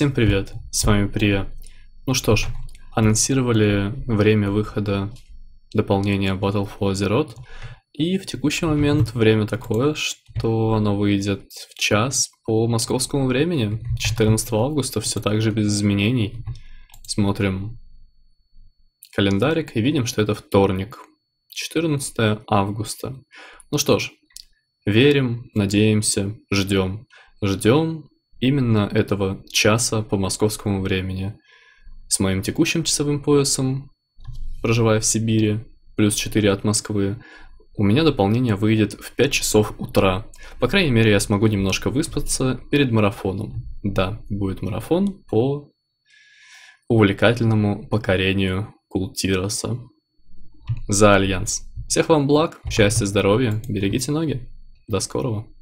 Всем привет, с вами Прия. Ну что ж, анонсировали время выхода дополнения Battle for Azeroth, и в текущий момент время такое, что оно выйдет в час по московскому времени, 14 августа, все так же без изменений. Смотрим календарик и видим, что это вторник, 14 августа. Ну что ж, верим, надеемся, ждем. Ждем, именно этого часа по московскому времени. С моим текущим часовым поясом, проживая в Сибири, плюс 4 от Москвы, у меня дополнение выйдет в 5 часов утра. По крайней мере, я смогу немножко выспаться перед марафоном. Да, будет марафон по увлекательному покорению Култироса. За Альянс. Всех вам благ, счастья, здоровья, берегите ноги. До скорого.